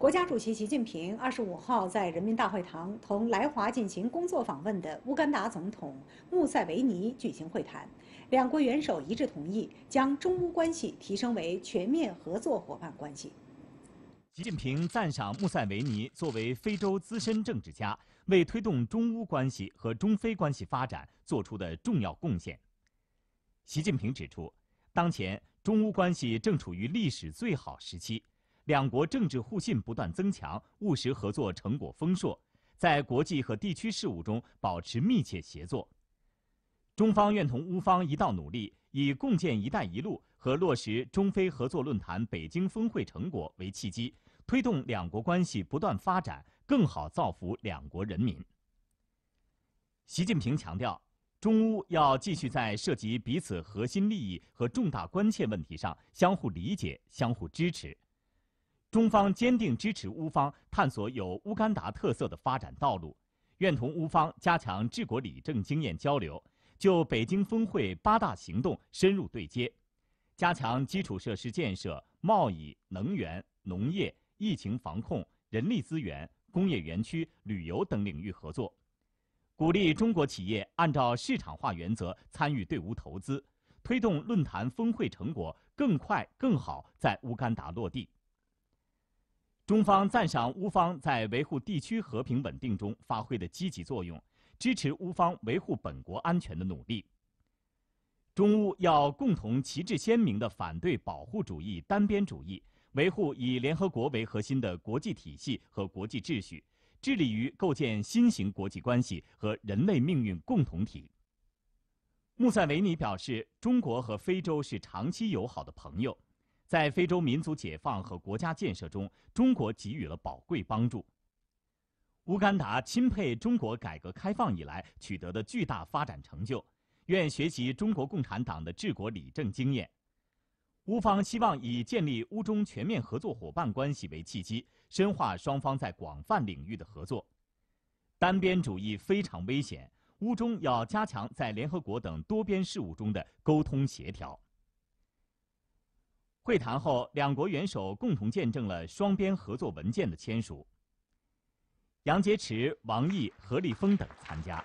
国家主席习近平二十五号在人民大会堂同来华进行工作访问的乌干达总统穆塞维尼举行会谈，两国元首一致同意将中乌关系提升为全面合作伙伴关系。习近平赞赏穆塞维尼作为非洲资深政治家为推动中乌关系和中非关系发展做出的重要贡献。习近平指出，当前中乌关系正处于历史最好时期。两国政治互信不断增强，务实合作成果丰硕，在国际和地区事务中保持密切协作。中方愿同乌方一道努力，以共建“一带一路”和落实中非合作论坛北京峰会成果为契机，推动两国关系不断发展，更好造福两国人民。习近平强调，中乌要继续在涉及彼此核心利益和重大关切问题上相互理解、相互支持。中方坚定支持乌方探索有乌干达特色的发展道路，愿同乌方加强治国理政经验交流，就北京峰会八大行动深入对接，加强基础设施建设、贸易、能源、农业、疫情防控、人力资源、工业园区、旅游等领域合作，鼓励中国企业按照市场化原则参与对乌投资，推动论坛峰会成果更快更好在乌干达落地。中方赞赏乌方在维护地区和平稳定中发挥的积极作用，支持乌方维护本国安全的努力。中乌要共同旗帜鲜明地反对保护主义、单边主义，维护以联合国为核心的国际体系和国际秩序，致力于构建新型国际关系和人类命运共同体。穆塞维尼表示，中国和非洲是长期友好的朋友。在非洲民族解放和国家建设中，中国给予了宝贵帮助。乌干达钦佩中国改革开放以来取得的巨大发展成就，愿学习中国共产党的治国理政经验。乌方希望以建立乌中全面合作伙伴关系为契机，深化双方在广泛领域的合作。单边主义非常危险，乌中要加强在联合国等多边事务中的沟通协调。会谈后，两国元首共同见证了双边合作文件的签署。杨洁篪、王毅、何立峰等参加。